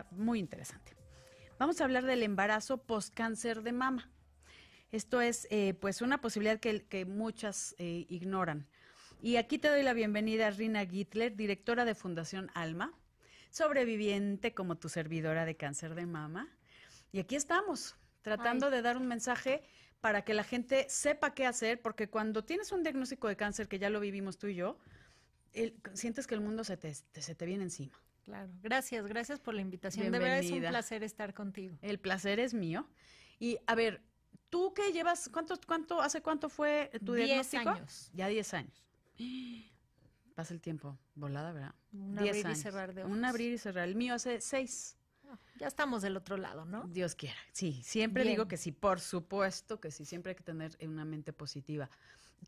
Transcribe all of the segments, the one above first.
Ah, muy interesante. Vamos a hablar del embarazo post cáncer de mama. Esto es eh, pues una posibilidad que, muchas eh, ignoran. Y aquí te doy la bienvenida a Rina Gittler, directora de Fundación Alma, sobreviviente como tu servidora de cáncer de mama. Y aquí estamos, tratando de dar un mensaje para que la gente sepa qué hacer, porque cuando tienes un diagnóstico de cáncer, que ya lo vivimos tú y yo, sientes que el mundo se se te viene encima. Claro, gracias, gracias por la invitación. Bienvenida. De verdad es un placer estar contigo. El placer es mío. Y a ver, tú qué llevas, ¿cuánto, cuánto, hace cuánto fue tu diez años. Ya diez años. Pasa el tiempo, volada, ¿verdad? Un abrir y cerrar de Un abrir y cerrar. El mío hace seis. Ah, ya estamos del otro lado, ¿no? Dios quiera. Sí, siempre digo que sí, por supuesto que sí, siempre hay que tener una mente positiva.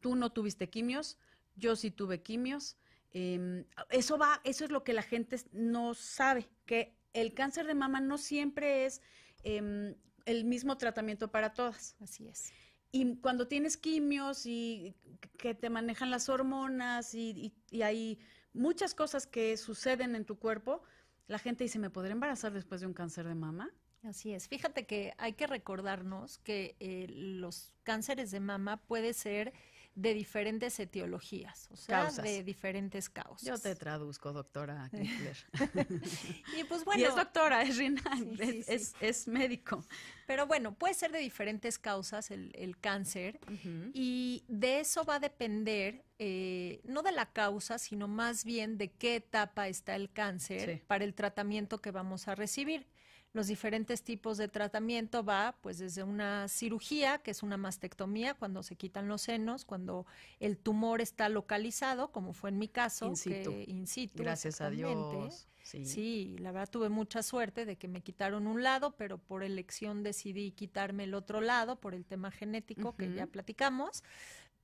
Tú no tuviste quimios, yo sí tuve quimios. Em, eso va, eso es lo que la gente no sabe, que el cáncer de mama no siempre es em, el mismo tratamiento para todas. Así es. Y cuando tienes quimios y que te manejan las hormonas y, hay muchas cosas que suceden en tu cuerpo, la gente dice, ¿me podré embarazar después de un cáncer de mama? Así es. Fíjate que hay que recordarnos que eh, los cánceres de mama puede ser de diferentes etiologías, o sea, de diferentes causas. Yo te traduzco, doctora y pues bueno. es doctora, es es, médico. Pero bueno, puede ser de diferentes causas el, cáncer y de eso va a depender eh, no de la causa, sino más bien de qué etapa está el cáncer para el tratamiento que vamos a recibir los diferentes tipos de tratamiento va pues desde una cirugía, que es una mastectomía, cuando se quitan los senos, cuando el tumor está localizado, como fue en mi caso, in in situ Gracias a Dios. Sí. la verdad tuve mucha suerte de que me quitaron un lado, pero por elección decidí quitarme el otro lado por el tema genético que ya platicamos.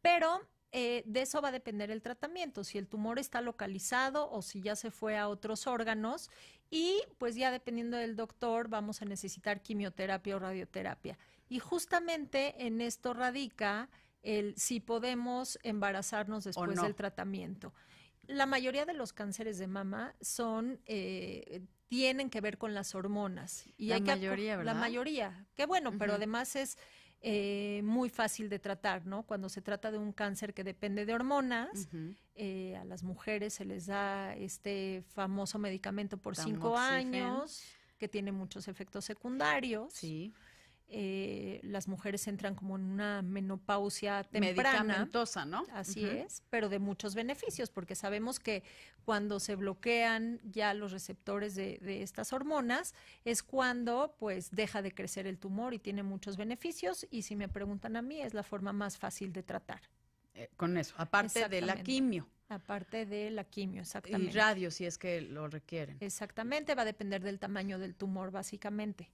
Pero eh, de eso va a depender el tratamiento, si el tumor está localizado o si ya se fue a otros órganos y pues ya dependiendo del doctor vamos a necesitar quimioterapia o radioterapia. Y justamente en esto radica el si podemos embarazarnos después del tratamiento. La mayoría de los cánceres de mama son eh, tienen que ver con las hormonas. Y la mayoría, ¿verdad? La mayoría. Qué bueno, pero además es eh, muy fácil de tratar, ¿no? Cuando se trata de un cáncer que depende de hormonas, eh, a las mujeres se les da este famoso medicamento por cinco años, que tiene muchos efectos secundarios. Sí. Eh, las mujeres entran como en una menopausia temprana. Medicamentosa, ¿no? Así es, pero de muchos beneficios, porque sabemos que cuando se bloquean ya los receptores de, estas hormonas, es cuando pues deja de crecer el tumor y tiene muchos beneficios. Y si me preguntan a mí, es la forma más fácil de tratar. Eh, con eso, aparte de la quimio. Aparte de la quimio, exactamente. Y radio, si es que lo requieren. Exactamente, va a depender del tamaño del tumor, básicamente.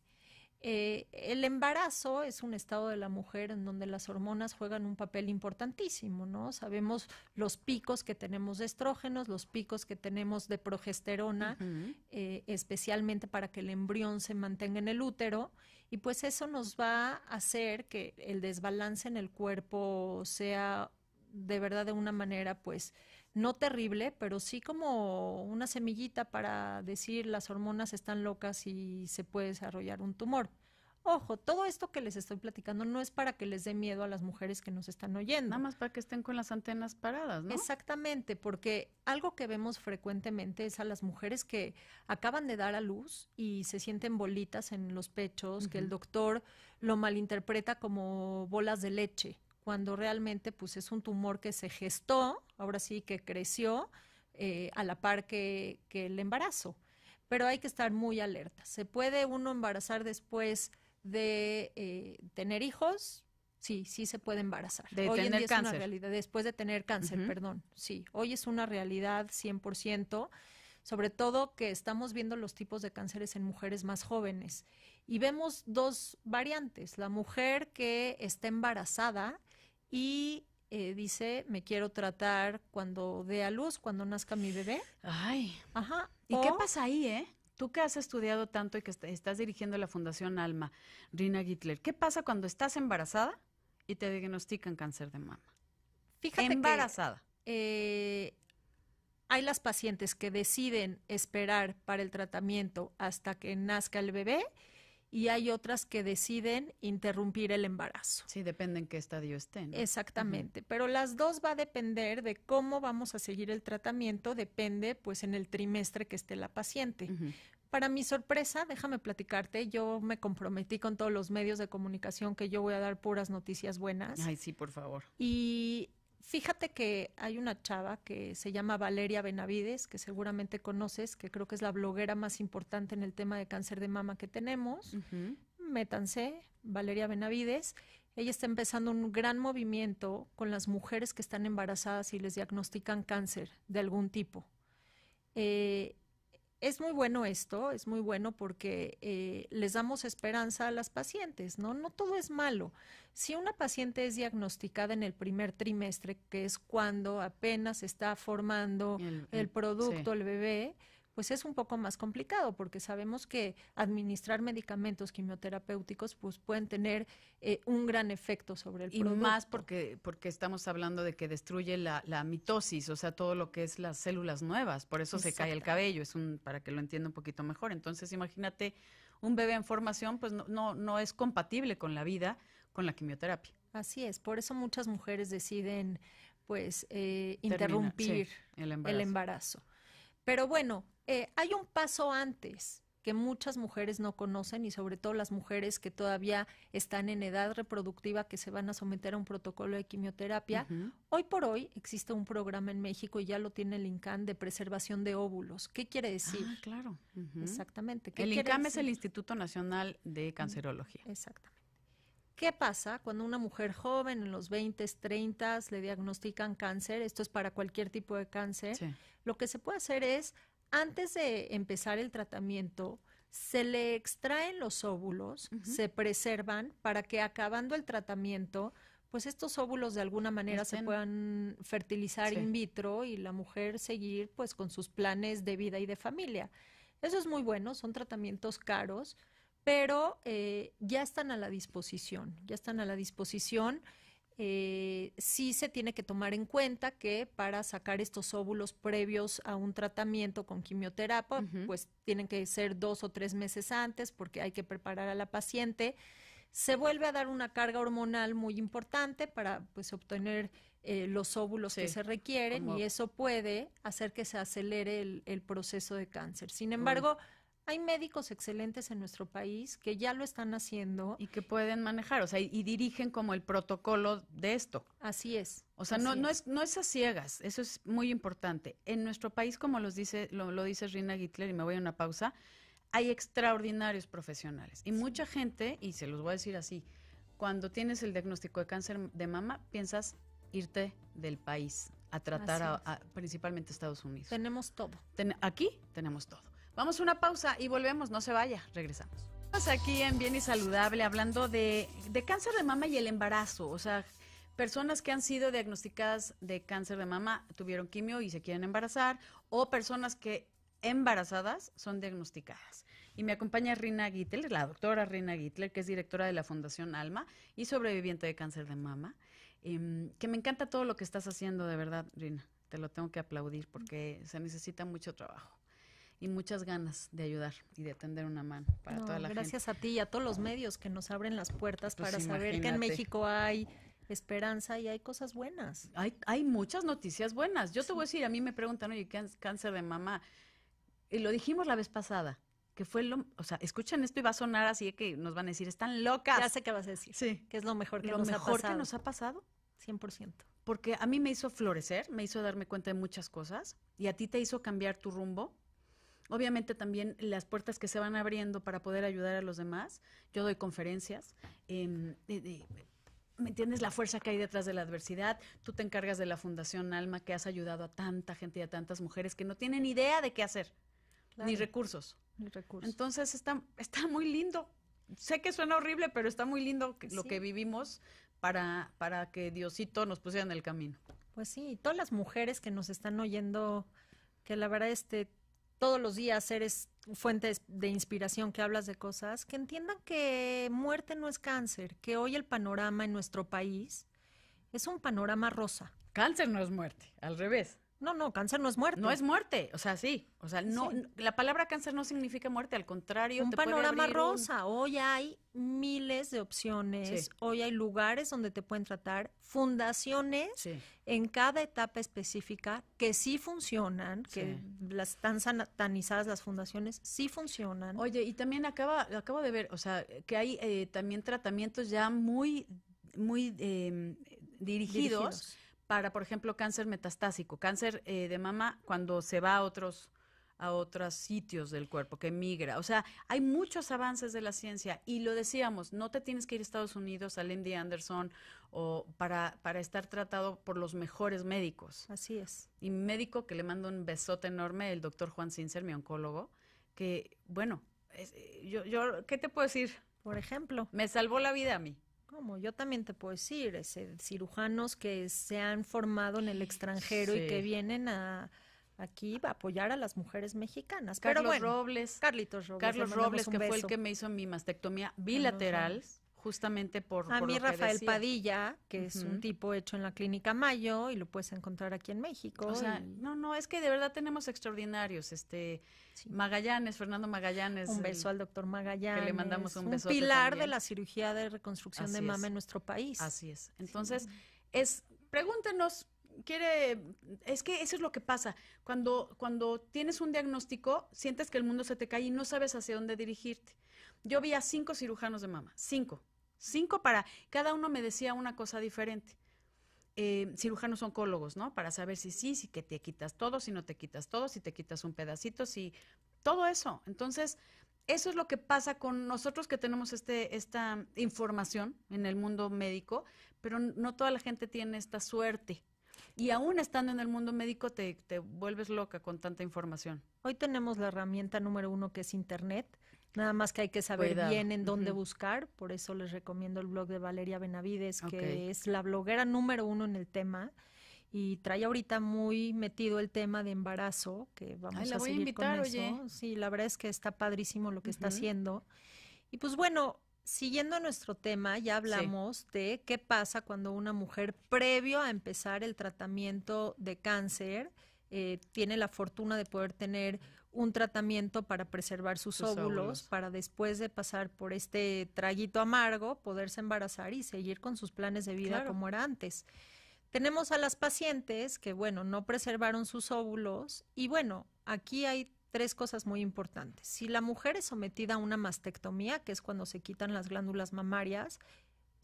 Eh, el embarazo es un estado de la mujer en donde las hormonas juegan un papel importantísimo, ¿no? Sabemos los picos que tenemos de estrógenos, los picos que tenemos de progesterona, eh, especialmente para que el embrión se mantenga en el útero, y pues eso nos va a hacer que el desbalance en el cuerpo sea de verdad de una manera, pues, no terrible, pero sí como una semillita para decir las hormonas están locas y se puede desarrollar un tumor. Ojo, todo esto que les estoy platicando no es para que les dé miedo a las mujeres que nos están oyendo. Nada más para que estén con las antenas paradas, ¿no? Exactamente, porque algo que vemos frecuentemente es a las mujeres que acaban de dar a luz y se sienten bolitas en los pechos, que el doctor lo malinterpreta como bolas de leche cuando realmente pues es un tumor que se gestó, ahora sí que creció eh, a la par que, el embarazo. Pero hay que estar muy alerta. ¿Se puede uno embarazar después de eh, tener hijos? Sí, sí se puede embarazar. De tener cáncer. es una realidad, después de tener cáncer, perdón. Sí, hoy es una realidad 100%, sobre todo que estamos viendo los tipos de cánceres en mujeres más jóvenes. Y vemos dos variantes, la mujer que está embarazada y eh, dice, me quiero tratar cuando dé a luz, cuando nazca mi bebé. Ay. Ajá. ¿Y qué pasa ahí, eh? Tú que has estudiado tanto y que estás dirigiendo la Fundación Alma, Rina Gittler, ¿qué pasa cuando estás embarazada y te diagnostican cáncer de mama? Fíjate embarazada. Eh, hay las pacientes que deciden esperar para el tratamiento hasta que nazca el bebé y hay otras que deciden interrumpir el embarazo. Sí, depende en qué estadio estén. Exactamente, pero las dos va a depender de cómo vamos a seguir el tratamiento, depende pues en el trimestre que esté la paciente. Para mi sorpresa, déjame platicarte, yo me comprometí con todos los medios de comunicación que yo voy a dar puras noticias buenas. Ay, sí, por favor. Y Fíjate que hay una chava que se llama Valeria Benavides, que seguramente conoces, que creo que es la bloguera más importante en el tema de cáncer de mama que tenemos. Métanse, Valeria Benavides. Ella está empezando un gran movimiento con las mujeres que están embarazadas y les diagnostican cáncer de algún tipo. Eh, es muy bueno esto, es muy bueno porque eh, les damos esperanza a las pacientes, ¿no? No todo es malo. Si una paciente es diagnosticada en el primer trimestre, que es cuando apenas está formando el, producto, el bebé, pues es un poco más complicado porque sabemos que administrar medicamentos quimioterapéuticos pues pueden tener eh, un gran efecto sobre el y producto. Y más porque, porque estamos hablando de que destruye la, mitosis, o sea, todo lo que es las células nuevas, por eso se cae el cabello, es un, para que lo entienda un poquito mejor. Entonces, imagínate, un bebé en formación pues no, no, es compatible con la vida, con la quimioterapia. Así es, por eso muchas mujeres deciden pues eh, interrumpir el embarazo. Pero bueno, eh, hay un paso antes que muchas mujeres no conocen y sobre todo las mujeres que todavía están en edad reproductiva que se van a someter a un protocolo de quimioterapia. Hoy por hoy existe un programa en México y ya lo tiene el INCAN de preservación de óvulos. ¿Qué quiere decir? Ah, claro. Exactamente. el INCAM es el Instituto Nacional de Cancerología. Exactamente. ¿Qué pasa cuando una mujer joven en los 20, 30 le diagnostican cáncer? Esto es para cualquier tipo de cáncer. Lo que se puede hacer es antes de empezar el tratamiento, se le extraen los óvulos, se preservan para que acabando el tratamiento, pues estos óvulos de alguna manera se puedan fertilizar in vitro y la mujer seguir pues con sus planes de vida y de familia. Eso es muy bueno, son tratamientos caros, pero eh, ya están a la disposición, ya están a la disposición eh, sí se tiene que tomar en cuenta que para sacar estos óvulos previos a un tratamiento con quimioterapia, pues tienen que ser dos o tres meses antes porque hay que preparar a la paciente. Se vuelve a dar una carga hormonal muy importante para pues, obtener eh, los óvulos que se requieren y eso puede hacer que se acelere el, proceso de cáncer. Sin embargo, hay médicos excelentes en nuestro país que ya lo están haciendo. Y que pueden manejar, o sea, y, dirigen como el protocolo de esto. Así es. O sea, no es. no, es. a ciegas, eso es muy importante. En nuestro país, como los dice, lo, dice Rina Gittler, y me voy a una pausa, hay extraordinarios profesionales. Y mucha gente, y se los voy a decir así, cuando tienes el diagnóstico de cáncer de mama, piensas irte del país a tratar a, a, principalmente Estados Unidos. Tenemos todo. aquí tenemos todo. Vamos a una pausa y volvemos, no se vaya, regresamos. Estamos aquí en Bien y Saludable hablando de, cáncer de mama y el embarazo, o sea, personas que han sido diagnosticadas de cáncer de mama tuvieron quimio y se quieren embarazar, o personas que embarazadas son diagnosticadas. Y me acompaña Rina Gittler, la doctora Rina Gittler, que es directora de la Fundación Alma y sobreviviente de cáncer de mama, em, que me encanta todo lo que estás haciendo, de verdad, Rina. Te lo tengo que aplaudir porque se necesita mucho trabajo y muchas ganas de ayudar y de tender una mano para toda la gente. Gracias a ti y a todos los medios que nos abren las puertas pues para saber que en México hay esperanza y hay cosas buenas. Hay, hay muchas noticias buenas. Yo te voy a decir, a mí me preguntan, oye, cáncer de mamá? Y lo dijimos la vez pasada, que fue lo, o sea, escuchen esto y va a sonar así que nos van a decir, están locas. Ya sé qué vas a decir. Sí. Que es lo mejor que nos ha pasado. Lo mejor que nos ha pasado. 100%. Porque a mí me hizo florecer, me hizo darme cuenta de muchas cosas y a ti te hizo cambiar tu rumbo Obviamente también las puertas que se van abriendo para poder ayudar a los demás. Yo doy conferencias. Em, ¿Me entiendes la fuerza que hay detrás de la adversidad? Tú te encargas de la Fundación Alma, que has ayudado a tanta gente y a tantas mujeres que no tienen idea de qué hacer, ni recursos. Entonces está, está muy lindo. Sé que suena horrible, pero está muy lindo lo que vivimos para, para que Diosito nos pusiera en el camino. Pues sí, todas las mujeres que nos están oyendo, que la verdad este todos los días eres fuente de inspiración que hablas de cosas, que entiendan que muerte no es cáncer, que hoy el panorama en nuestro país es un panorama rosa. Cáncer no es muerte, al revés. No, no, cáncer no es muerte. No es muerte, o sea, sí. O sea, no, la palabra cáncer no significa muerte, al contrario. Un panorama rosa. Hoy hay miles de opciones, hoy hay lugares donde te pueden tratar, fundaciones en cada etapa específica que sí funcionan, que las están satanizadas las fundaciones, sí funcionan. Oye, y también acaba, acabo de ver, o sea, que hay eh, también tratamientos ya muy muy em, dirigidos para, por ejemplo, cáncer metastásico, cáncer eh, de mama cuando se va a otros, a otros sitios del cuerpo, que migra. O sea, hay muchos avances de la ciencia y lo decíamos, no te tienes que ir a Estados Unidos, al Lindy Anderson, o para, para estar tratado por los mejores médicos. Así es. Y médico que le mando un besote enorme, el doctor Juan Sincer, mi oncólogo, que, bueno, eh, yo, yo, ¿qué te puedo decir? Por ejemplo. Me salvó la vida a mí como yo también te puedo decir, ese cirujanos que se han formado en el extranjero y que vienen a aquí a apoyar a las mujeres mexicanas. Carlos Robles. Carlos Robles, que fue el que me hizo mi mastectomía bilateral justamente por... A mí Rafael Padilla, que es un tipo hecho en la clínica Mayo y lo puedes encontrar aquí en México. O sea, no, no, es que de verdad tenemos extraordinarios, este Magallanes, Fernando Magallanes. Un beso al doctor Magallanes. Que le mandamos un, un pilar de la cirugía de reconstrucción de mama en nuestro país. Así es. Entonces, es, pregúntenos quiere, es que eso es lo que pasa. Cuando, cuando tienes un diagnóstico, sientes que el mundo se te cae y no sabes hacia dónde dirigirte. Yo vi a cinco cirujanos de mama, cinco. Cinco para, cada uno me decía una cosa diferente. Eh, cirujanos oncólogos, ¿no? Para saber si sí, si que te quitas todo, si no te quitas todo, si te quitas un pedacito, si todo eso. Entonces, eso es lo que pasa con nosotros que tenemos este, esta información en el mundo médico, pero no toda la gente tiene esta suerte. Y aún estando en el mundo médico te vuelves loca con tanta información. Hoy tenemos la herramienta número uno que es Internet Nada más que hay que saber bien en dónde buscar, por eso les recomiendo el blog de Valeria Benavides, que es la bloguera número uno en el tema y trae ahorita muy metido el tema de embarazo, que vamos la a seguir con eso. Sí, la verdad es que está padrísimo lo que está haciendo. Y pues bueno, siguiendo nuestro tema, ya hablamos de qué pasa cuando una mujer previo a empezar el tratamiento de cáncer, eh, tiene la fortuna de poder tener un tratamiento para preservar sus, óvulos, para después de pasar por este traguito amargo, poderse embarazar y seguir con sus planes de vida como era antes. Tenemos a las pacientes que, bueno, no preservaron sus óvulos y, bueno, aquí hay tres cosas muy importantes. Si la mujer es sometida a una mastectomía, que es cuando se quitan las glándulas mamarias,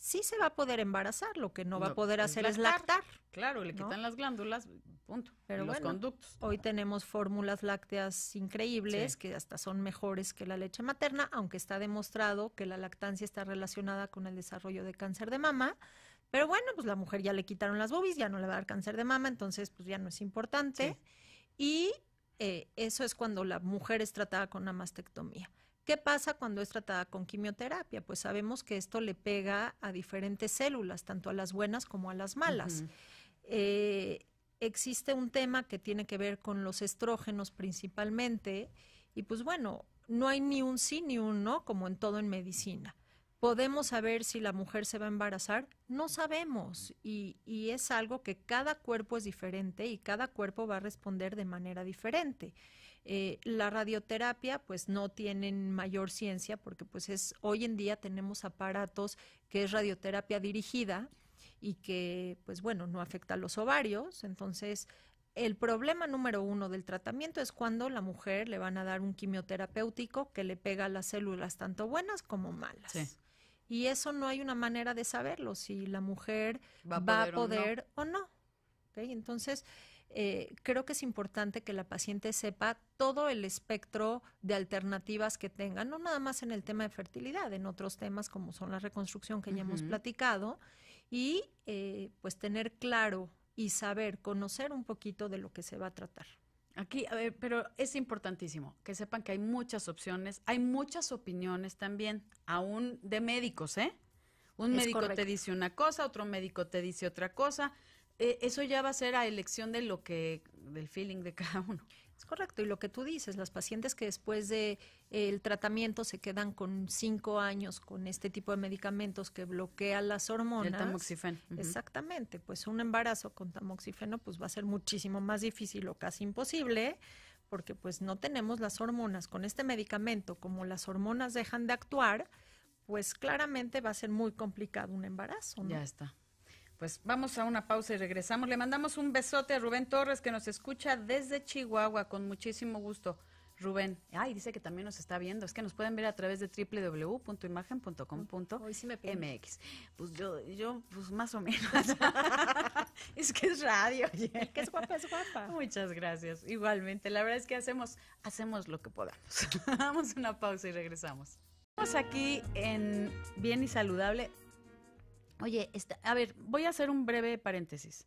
sí se va a poder embarazar, lo que no, va a poder hacer es lactar. Claro, le quitan las glándulas, punto. Pero bueno, Hoy tenemos fórmulas lácteas increíbles que hasta son mejores que la leche materna, aunque está demostrado que la lactancia está relacionada con el desarrollo de cáncer de mama. Pero bueno, pues la mujer ya le quitaron las bobis, ya no le va a dar cáncer de mama, entonces pues ya no es importante. Y eh, eso es cuando la mujer es tratada con una mastectomía. ¿Qué pasa cuando es tratada con quimioterapia? Pues sabemos que esto le pega a diferentes células, tanto a las buenas como a las malas. Eh, existe un tema que tiene que ver con los estrógenos principalmente, y pues bueno, no hay ni un sí ni un no, como en todo en medicina. ¿Podemos saber si la mujer se va a embarazar? No sabemos y, es algo que cada cuerpo es diferente y cada cuerpo va a responder de manera diferente. Eh, la radioterapia, pues no tienen mayor ciencia porque pues es, hoy en día tenemos aparatos que es radioterapia dirigida y que, pues bueno, no afecta a los ovarios. Entonces, el problema número uno del tratamiento es cuando la mujer le van a dar un quimioterapéutico que le pega a las células tanto buenas como malas. Y eso no hay una manera de saberlo, si la mujer va a poder, o no. Entonces, eh, creo que es importante que la paciente sepa todo el espectro de alternativas que tenga, no nada más en el tema de fertilidad, en otros temas como son la reconstrucción que ya hemos platicado, y eh, pues tener claro y saber, conocer un poquito de lo que se va a tratar. Aquí, a ver, pero es importantísimo que sepan que hay muchas opciones, hay muchas opiniones también, aún de médicos, ¿eh? Un médico te dice una cosa, otro médico te dice otra cosa. Eh, eso ya va a ser a elección de lo que, del feeling de cada uno. Es correcto, y lo que tú dices, las pacientes que después de eh, el tratamiento se quedan con cinco años con este tipo de medicamentos que bloquean las hormonas. El tamoxifeno. Exactamente, pues un embarazo con tamoxifeno pues va a ser muchísimo más difícil o casi imposible, porque pues no tenemos las hormonas. Con este medicamento, como las hormonas dejan de actuar, pues claramente va a ser muy complicado un embarazo. ¿no? Ya está. Pues vamos a una pausa y regresamos. Le mandamos un besote a Rubén Torres que nos escucha desde Chihuahua con muchísimo gusto. Rubén, ay, dice que también nos está viendo. Es que nos pueden ver a través de www.imagen.com.mx. pues yo, yo, pues más o menos. es que es radio, oye. que es guapa, es guapa. Muchas gracias. Igualmente, la verdad es que hacemos, hacemos lo que podamos. a una pausa y regresamos. Estamos aquí en Bien y Saludable. Oye, este, a ver, voy a hacer un breve paréntesis.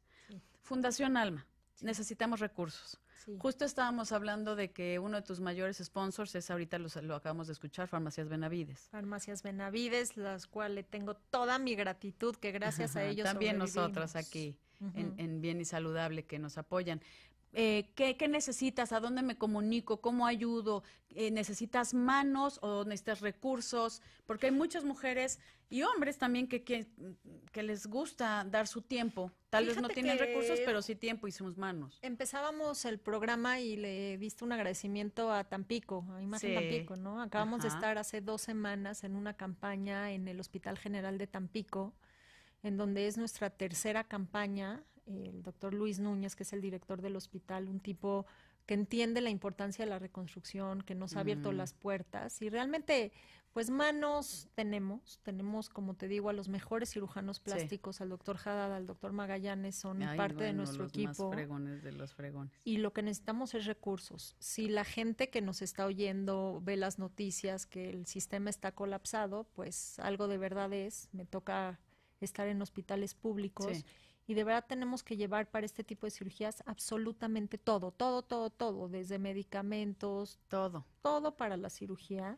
Fundación Alma, necesitamos recursos. Justo estábamos hablando de que uno de tus mayores sponsors es ahorita lo acabamos de escuchar, Farmacias Benavides. Farmacias Benavides, las cuales tengo toda mi gratitud, que gracias a ellos. También nosotras aquí. en, Bien y Saludable que nos apoyan. Eh, ¿qué, necesitas? ¿A dónde me comunico? ¿Cómo ayudo? Eh, ¿Necesitas manos o necesitas recursos? Porque hay muchas mujeres y hombres también que, que, les gusta dar su tiempo. Tal vez no tienen recursos, pero sí tiempo y sus manos. Empezábamos el programa y le diste un agradecimiento a Tampico, a Imagen Tampico, ¿no? Acabamos de estar hace dos semanas en una campaña en el Hospital General de Tampico, en donde es nuestra tercera campaña el doctor Luis Núñez, que es el director del hospital, un tipo que entiende la importancia de la reconstrucción, que nos ha abierto mm. las puertas y realmente, pues manos tenemos, tenemos, como te digo, a los mejores cirujanos plásticos, al doctor Haddad, al doctor Magallanes, son parte de nuestro equipo. Y lo que necesitamos es recursos. Si la gente que nos está oyendo ve las noticias que el sistema está colapsado, pues algo de verdad es, me toca estar en hospitales públicos y de verdad tenemos que llevar para este tipo de cirugías absolutamente todo, todo, todo, todo, desde medicamentos, todo, todo para la cirugía.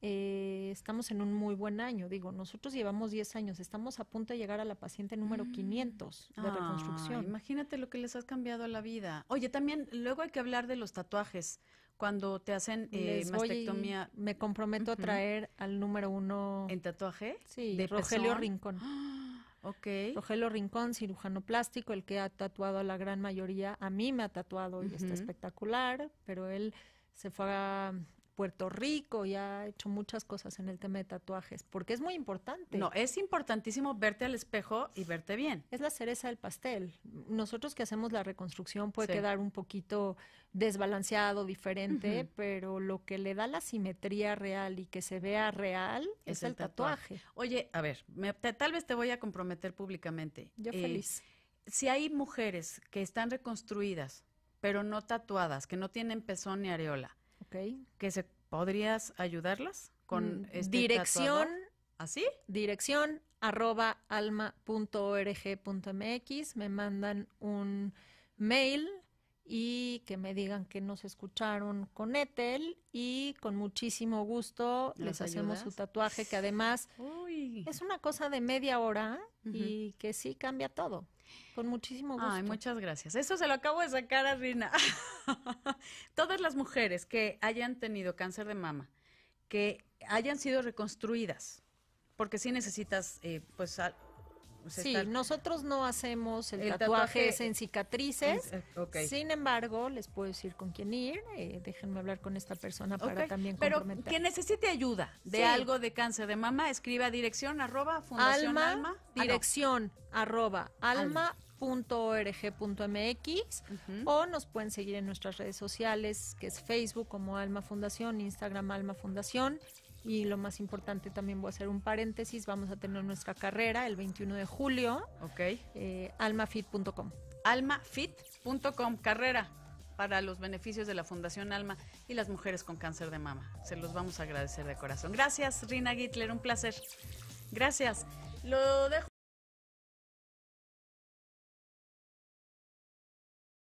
Eh, estamos en un muy buen año, digo, nosotros llevamos 10 años, estamos a punto de llegar a la paciente número 500 mm. de reconstrucción. Imagínate lo que les has cambiado a la vida. Oye, también luego hay que hablar de los tatuajes, cuando te hacen eh, mastectomía. Me comprometo a traer al número uno. ¿En tatuaje? de Rogelio Rincón. ¡Ah! Okay. Rogelio Rincón, cirujano plástico, el que ha tatuado a la gran mayoría, a mí me ha tatuado y está espectacular, pero él se fue a Puerto Rico y ha hecho muchas cosas en el tema de tatuajes, porque es muy importante. No, es importantísimo verte al espejo y verte bien. Es la cereza del pastel. Nosotros que hacemos la reconstrucción puede quedar un poquito desbalanceado, diferente, pero lo que le da la simetría real y que se vea real es, el tatuaje. Oye, a ver, tal vez te voy a comprometer públicamente. Yo eh, feliz. Si hay mujeres que están reconstruidas, pero no tatuadas, que no tienen pezón ni areola, que se, ¿Podrías ayudarlas con mm, este Dirección. Tatuador? ¿Así? Dirección arroba alma.org.mx. Me mandan un mail y que me digan que nos escucharon con Ethel y con muchísimo gusto les hacemos su tatuaje que además es una cosa de media hora y que sí cambia todo. Con muchísimo gusto. Ay, muchas gracias. Eso se lo acabo de sacar a Rina. Todas las mujeres que hayan tenido cáncer de mama, que hayan sido reconstruidas, porque sí necesitas, eh, pues, pues, sí, nosotros no hacemos el, tatuaje, en cicatrices. Eh, Sin embargo, les puedo decir con quién ir. Eh, déjenme hablar con esta persona para también Pero que necesite ayuda de algo de cáncer de mama, escriba dirección arroba fundación alma. dirección arroba alma .org.mx o nos pueden seguir en nuestras redes sociales, que es Facebook como Alma Fundación, Instagram Alma Fundación. Y lo más importante, también voy a hacer un paréntesis, vamos a tener nuestra carrera el 21 de julio. Ok. Eh, almafit.com. Almafit.com, carrera para los beneficios de la Fundación Alma y las mujeres con cáncer de mama. Se los vamos a agradecer de corazón. Gracias, Rina Gitler, un placer. Gracias. Lo dejo